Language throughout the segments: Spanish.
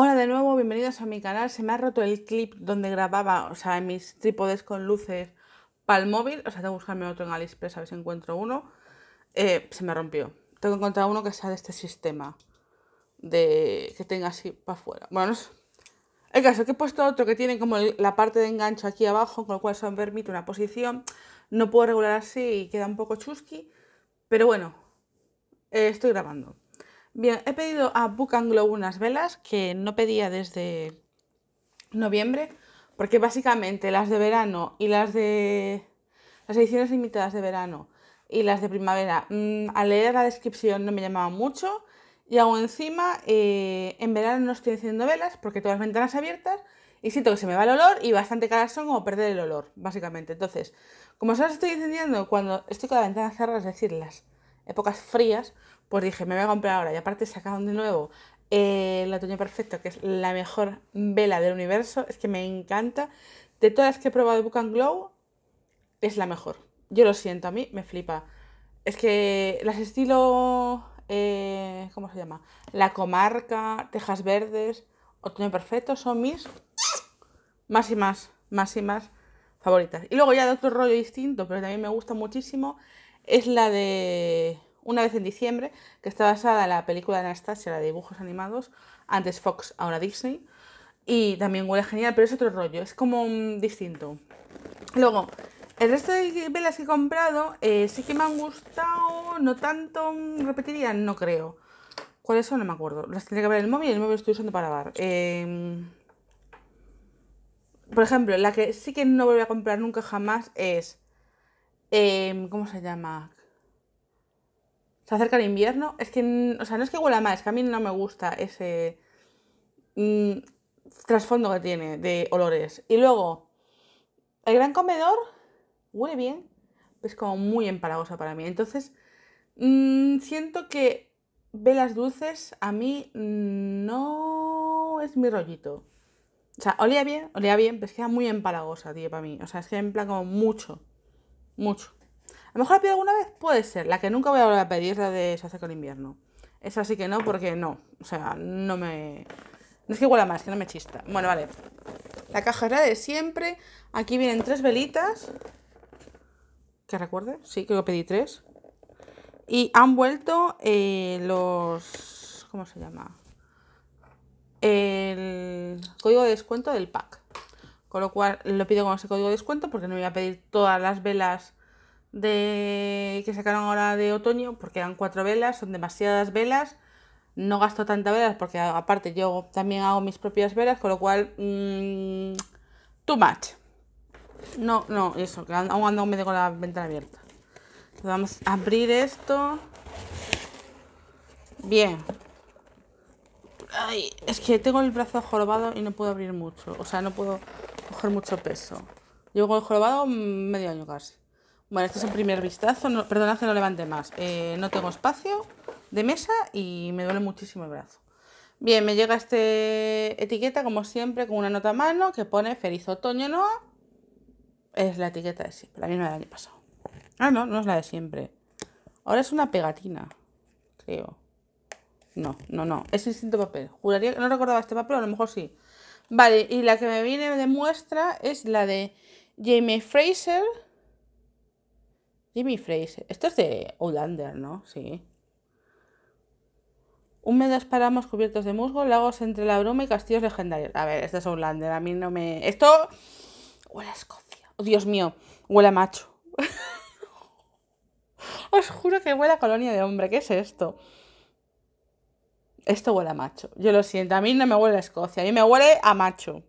Hola de nuevo, bienvenidos a mi canal. Se me ha roto el clip donde grababa, o sea, mis trípodes con luces para el móvil. O sea, tengo que buscarme otro en AliExpress a ver si encuentro uno. Eh, se me rompió. Tengo que encontrar uno que sea de este sistema. De que tenga así para afuera. Bueno, El caso que he puesto otro que tiene como la parte de engancho aquí abajo, con lo cual se me permite una posición. No puedo regular así y queda un poco chusky, Pero bueno, eh, estoy grabando. Bien, he pedido a Book Glow unas velas que no pedía desde noviembre, porque básicamente las de verano y las de las ediciones limitadas de verano y las de primavera, mm, al leer la descripción no me llamaban mucho y aún encima eh, en verano no estoy encendiendo velas porque todas las ventanas abiertas y siento que se me va el olor y bastante caras son como perder el olor, básicamente. Entonces, como solo estoy encendiendo cuando estoy con la ventana cerrada, es decir, épocas frías, pues dije, me voy a comprar ahora. Y aparte sacaron de nuevo eh, el otoño perfecto, que es la mejor vela del universo. Es que me encanta. De todas las que he probado de Book and Glow, es la mejor. Yo lo siento, a mí me flipa. Es que las estilo. Eh, ¿Cómo se llama? La comarca, Tejas Verdes, Otoño Perfecto son mis más y más, más y más favoritas. Y luego ya de otro rollo distinto, pero también me gusta muchísimo es la de Una vez en diciembre, que está basada en la película de Anastasia, la de dibujos animados, antes Fox, ahora Disney. Y también huele genial, pero es otro rollo, es como distinto. Luego, el resto de velas que he comprado eh, sí que me han gustado, no tanto, repetiría, no creo. ¿Cuáles son? No me acuerdo. Las tendré que ver en el móvil, el móvil estoy usando para bar. Em, por ejemplo, la que sí que no voy a comprar nunca jamás es Em, ¿cómo se llama? Se acerca el invierno. Es que, o sea, no es que huela mal, es que a mí no me gusta ese mm, trasfondo que tiene de olores. Y luego, el gran comedor huele bien, pero es como muy empalagosa para mí. Entonces, mm, siento que velas dulces a mí mm, no es mi rollito. O sea, olía bien, olía bien, pero es que era muy empalagosa, tío, para mí. O sea, es que en plan como mucho. Mucho. A lo mejor la pido alguna vez, puede ser. La que nunca voy a volver a pedir, la de se hace con invierno. Esa sí que no, porque no. O sea, no me. No es que huela más, que no me chista. Bueno, vale. La caja era de siempre. Aquí vienen tres velitas. Que recuerde, sí, creo que pedí tres. Y han vuelto eh, los. ¿Cómo se llama? El código de descuento del pack. Con lo cual lo pido con ese código de descuento porque no voy a pedir todas las velas de que sacaron ahora de otoño porque eran cuatro velas, son demasiadas velas. No gasto tantas velas porque aparte yo también hago mis propias velas, con lo cual mm, too much. No, no, eso, que aún ando medio con la ventana abierta. Entonces vamos a abrir esto. Bien. Ay, es que tengo el brazo jorobado y no puedo abrir mucho. O sea, no puedo coger mucho peso. Llevo con el jorobado mm, medio año casi. Bueno, este es el primer vistazo. No, perdona que no levante más. Eh, no tengo espacio de mesa y me duele muchísimo el brazo. Bien, me llega este etiqueta, como siempre, con una nota a mano que pone Feliz Otoño no Es la etiqueta de siempre, la misma del año pasado. Ah, no, no es la de siempre. Ahora es una pegatina, creo. No, no, no. Es distinto papel. Juraría que no recordaba este papel, a lo mejor sí. Vale, y la que me viene de muestra es la de Jamie Fraser. Jamie Fraser. Esto es de Hollander, ¿no? Sí. Húmedos páramos cubiertos de musgo, lagos entre la bruma y castillos legendarios. A ver, esto es Hollander. A mí no me. Esto. Huele a Escocia. Oh, Dios mío, huele a macho. Os juro que huele a colonia de hombre. ¿Qué es esto? Esto huele a macho. Yo lo siento, a mí no me huele a Escocia, a mí me huele a macho.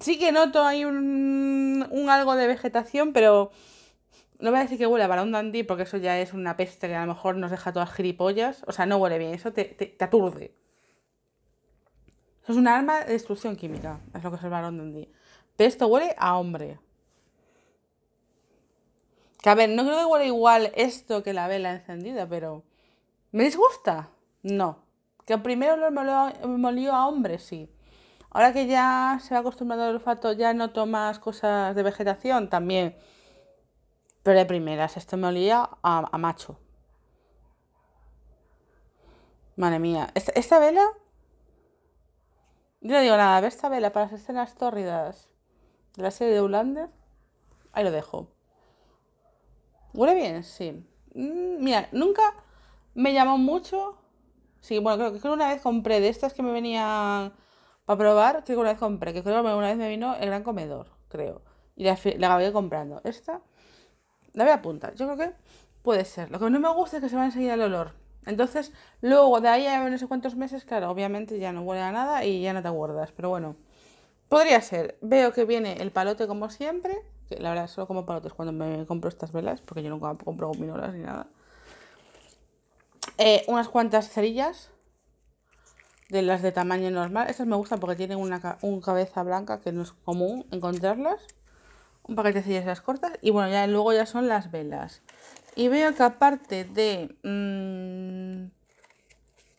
Sí que noto ahí un, algo de vegetación, pero no voy a decir que huele a varón dandy, porque eso ya es una peste que a lo mejor nos deja todas gilipollas. O sea, no huele bien, eso te, aturde. Eso es un arma de destrucción química, es lo que es el varón dandy. Pero esto huele a hombre. Que a ver, no creo que huele igual esto que la vela encendida, pero. ¿Me disgusta? No. Que primero me molió, a hombres, sí. Ahora que ya se ha acostumbrado al olfato, ya no tomas cosas de vegetación también. Pero de primeras, esto me olía a, macho. Madre mía, esta, vela yo no digo nada, a esta vela para las escenas tórridas de la serie de Ulander. Ahí lo dejo. Huele bien, sí. Mm, mira, nunca me llamó mucho Sí, bueno, creo, que una vez compré de estas que me venían para probar, creo que una vez compré, que creo que una vez me vino el gran comedor, creo. Y la, la acabé comprando. Esta, la voy a apuntar. Yo creo que puede ser. Lo que no me gusta es que se va enseguida el olor. Entonces, luego de ahí a no sé cuántos meses, claro, obviamente ya no huele a nada y ya no te acuerdas. Pero bueno, podría ser. Veo que viene el palote como siempre. Que la verdad, solo como palotes cuando me compro estas velas, porque yo nunca compro gominolas ni nada. Eh, unas cuantas cerillas de las de tamaño normal. Estas me gustan porque tienen una un cabeza blanca que no es común encontrarlas. Un paquete de cerillas cortas. Y bueno, ya luego ya son las velas. Y veo que aparte de mm,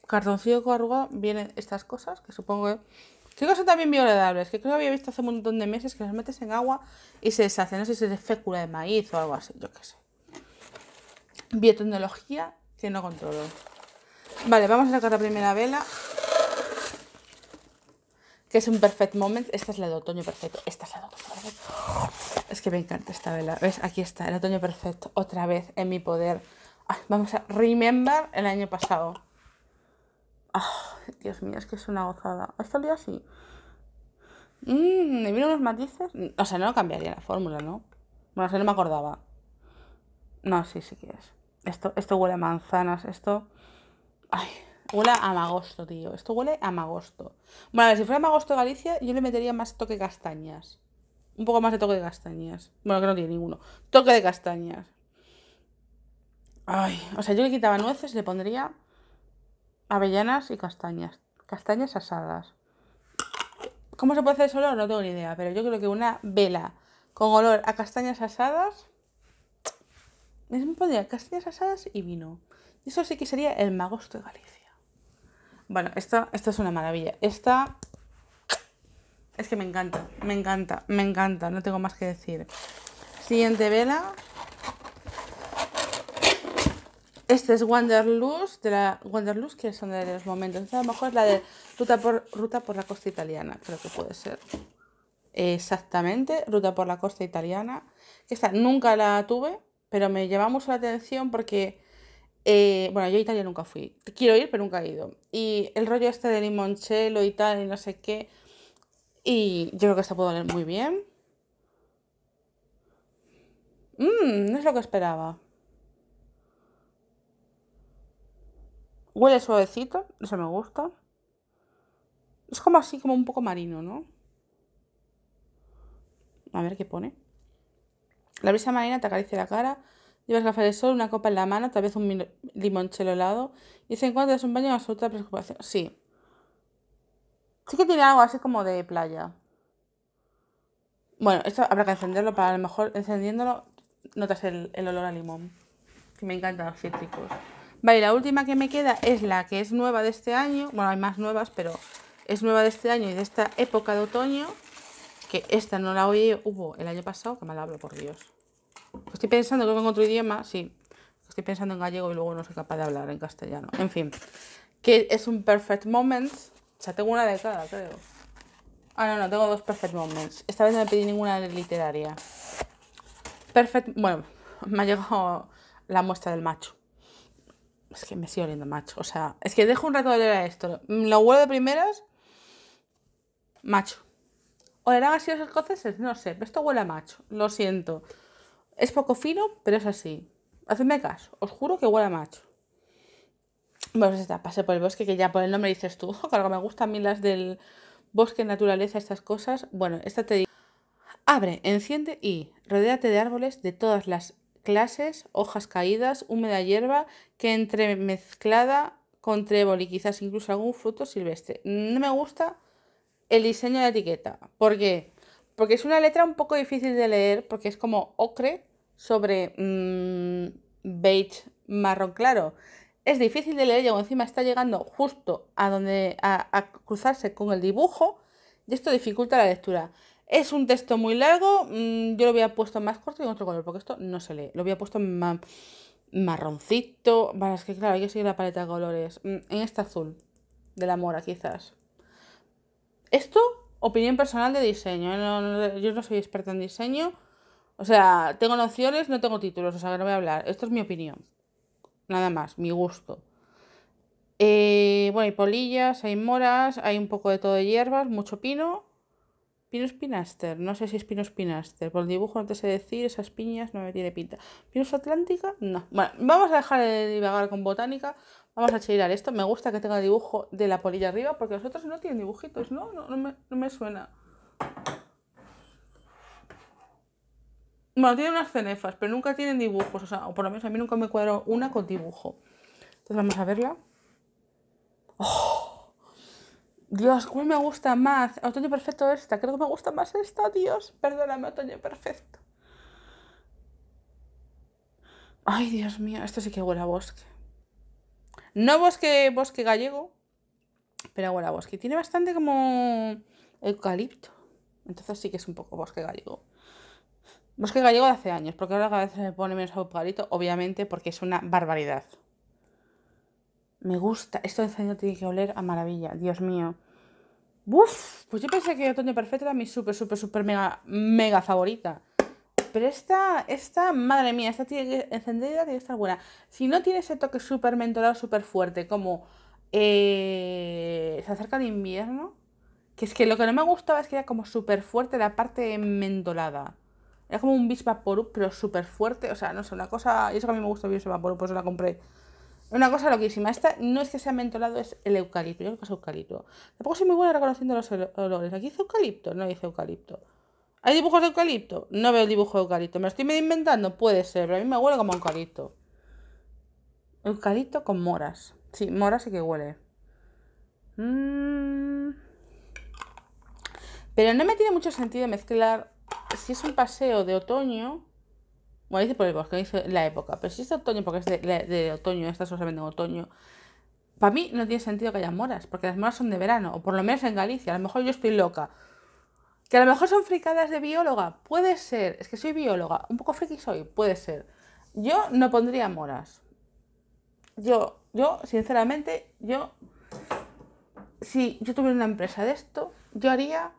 cartoncillo corrugado vienen estas cosas que supongo que... Sí también biodegradables, que creo que había visto hace un montón de meses que las metes en agua y se deshacen. No sé si es de fécula de maíz o algo así, yo qué sé. Biotecnología que no controlo. Vale, vamos a sacar la primera vela. Que es un perfect moment. Esta es la de otoño perfecto. Esta es la de otoño perfecto. Es que me encanta esta vela. ¿Ves? Aquí está, el otoño perfecto. Otra vez en mi poder. Ah, vamos a remember el año pasado. Ah, Dios mío, es que es una gozada. Ha salido así. Mmm, ¿me unos los matices? O sea, no cambiaría la fórmula, ¿no? Bueno, se no me acordaba. No, sí, sí que es. Esto, esto huele a manzanas, esto... Ay, huele a magosto, tío. Esto huele a magosto. Bueno, a ver, si fuera magosto Galicia, yo le metería más toque castañas. Un poco más de toque de castañas. Bueno, que no tiene ninguno. Toque de castañas. Ay, o sea, yo le quitaba nueces, le pondría avellanas y castañas. Castañas asadas. ¿Cómo se puede hacer olor? No tengo ni idea, pero yo creo que una vela con olor a castañas asadas me pondría castillas asadas y vino. eso sí que sería el magosto de Galicia. Bueno, esta, esta es una maravilla. Esta es que me encanta, me encanta, me encanta. No tengo más que decir. Siguiente vela. Este es Wanderlust, de la Wanderlust, que son de los momentos. a lo mejor es la de ruta por, ruta por la costa italiana, creo que puede ser. Exactamente, ruta por la costa italiana. esta nunca la tuve, pero me llama mucho la atención porque, eh, bueno, yo a Italia nunca fui. Quiero ir, pero nunca he ido. Y el rollo este de limoncello y tal, y no sé qué. Y yo creo que esta puede valer muy bien. Mmm, no es lo que esperaba. Huele suavecito, eso me gusta. Es como así, como un poco marino, ¿no? A ver qué pone. La brisa marina te acaricia la cara, llevas gafas de sol, una copa en la mano, tal vez un limonchelo helado y se encuentra un baño absoluta preocupación. Sí. Sí que tiene algo así como de playa. Bueno, esto habrá que encenderlo para a lo mejor encendiéndolo notas el, el olor a limón. Que me encantan los cítricos. Vale, la última que me queda es la que es nueva de este año. Bueno, hay más nuevas, pero es nueva de este año y de esta época de otoño. Que esta no la oí, hubo el año pasado, que mal hablo, por Dios. Estoy pensando, que que en otro idioma, sí. Estoy pensando en gallego y luego no soy capaz de hablar en castellano. En fin, que es un perfect moment. O sea, tengo una de cada, creo. Ah, no, no, tengo dos perfect moments. Esta vez no me pedí ninguna literaria. Perfect, bueno, me ha llegado la muestra del macho. Es que me sigo oliendo macho. O sea, es que dejo un rato de leer a esto. Lo huelo de primeras. Macho. ¿Olerán así los escoceses? No sé, pero esto huele a macho, lo siento. Es poco fino, pero es así. Hacedme caso, os juro que huele a macho. Bueno, pues está, pasé por el bosque, que ya por el nombre dices tú, claro me gustan a mí las del bosque, naturaleza, estas cosas. Bueno, esta te digo. Abre, enciende y rodéate de árboles de todas las clases, hojas caídas, húmeda hierba, que entremezclada con trébol y quizás incluso algún fruto silvestre. No me gusta el diseño de la etiqueta. ¿Por qué? Porque es una letra un poco difícil de leer porque es como ocre sobre mm, beige marrón claro. Es difícil de leer y encima está llegando justo a donde a, cruzarse con el dibujo y esto dificulta la lectura. Es un texto muy largo, mm, yo lo había puesto más corto y en otro color porque esto no se lee. Lo había puesto marroncito. vale es que claro, hay que seguir la paleta de colores. Mm, en este azul, de la mora quizás. Esto, opinión personal de diseño. ¿eh? yo no soy experta en diseño. O sea, tengo nociones, no tengo títulos, o sea, que no voy a hablar. Esto es mi opinión. Nada más, mi gusto. Eh, bueno, hay polillas, hay moras, hay un poco de todo de hierbas, mucho pino. Pino espinaster, no sé si es pino espinaster. Por el dibujo no te sé decir, esas piñas no me tiene pinta. ¿Pinus atlántica? No. Bueno, vamos a dejar de divagar con botánica. Vamos a chillar esto. Me gusta que tenga dibujo de la polilla arriba porque los otros no tienen dibujitos, ¿no? No, me, suena. Bueno, tienen unas cenefas, pero nunca tienen dibujos. O sea, o por lo menos a mí nunca me cuadro una con dibujo. Entonces vamos a verla. ¡Oh! Dios, cómo me gusta más? Otoño perfecto esta. Creo que me gusta más esta, Dios. Perdóname, otoño perfecto. Ay, Dios mío, esto sí que huele a bosque. No bosque, bosque gallego, pero bueno, bosque. Tiene bastante como eucalipto. Entonces sí que es un poco bosque gallego. Bosque gallego de hace años, porque ahora cada vez se me pone menos eucalipto, obviamente porque es una barbaridad. Me gusta, esto de tiene que oler a maravilla, Dios mío. Uf, pues yo pensé que otoño perfecto era mi súper, súper, súper mega, mega favorita pero esta, esta, madre mía, esta tiene que, encendida tiene que estar buena. Si no tiene ese toque súper mentolado, súper fuerte, como eh, se acerca el invierno, que es que lo que no me gustaba es que era como súper fuerte la parte mentolada. Era como un bis pero súper fuerte. O sea, no sé, una cosa. Y eso que a mí me gusta el bis por eso pues la compré. Una cosa loquísima. Esta no es que sea mentolado, es el eucalipto. Yo creo que es eucalipto. Tampoco soy muy buena reconociendo los olores. Aquí dice eucalipto, no dice eucalipto. ¿Hay dibujos de eucalipto? No veo el dibujo de eucalipto. ¿Me lo estoy medio inventando? Puede ser, pero a mí me huele como eucalipto. Eucalipto con moras. Sí, moras sí que huele. Mm. Pero no me tiene mucho sentido mezclar. Si es un paseo de otoño. Bueno, dice por el bosque, dice la época. Pero si es de otoño, porque es de, otoño, estas solo en otoño. Para mí no tiene sentido que haya moras, porque las moras son de verano, o por lo menos en Galicia. A lo mejor yo estoy loca. Que a lo mejor son fricadas de bióloga, puede ser, es que soy bióloga, un poco friki soy, puede ser. Yo no pondría moras. Yo, yo, sinceramente, yo, si yo tuviera una empresa de esto, yo haría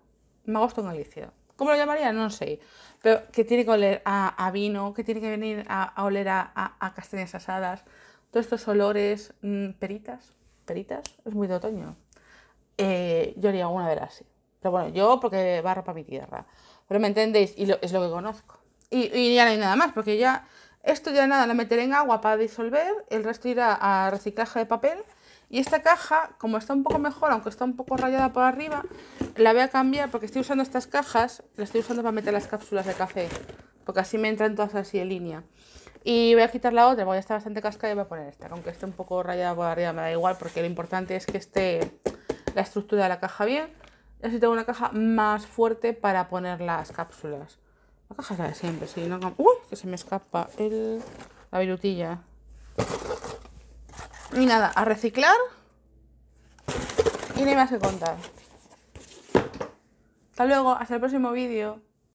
Magosto en Galicia. ¿Cómo lo llamaría? No sé. Pero que tiene que oler a, vino, que tiene que venir a, oler a, castañas asadas, todos estos olores, mm, peritas, peritas, es muy de otoño. Eh, yo haría una de las pero bueno, yo porque barro para mi tierra. Pero me entendéis, y es lo que conozco. Y, ya no hay nada más, porque ya esto ya nada, lo meteré en agua para disolver, el resto irá a reciclaje de papel. Y esta caja, como está un poco mejor, aunque está un poco rayada por arriba, la voy a cambiar porque estoy usando estas cajas, las estoy usando para meter las cápsulas de café, porque así me entran todas así en línea. Y voy a quitar la otra, porque ya está bastante cascada y voy a poner esta, aunque esté un poco rayada por arriba, me da igual, porque lo importante es que esté la estructura de la caja bien así tengo una caja más fuerte para poner las cápsulas. La caja es la de siempre, sí. ¡Uy! Que se me escapa la virutilla. Y nada, a reciclar. Y no hay más que contar. Hasta luego, hasta el próximo vídeo.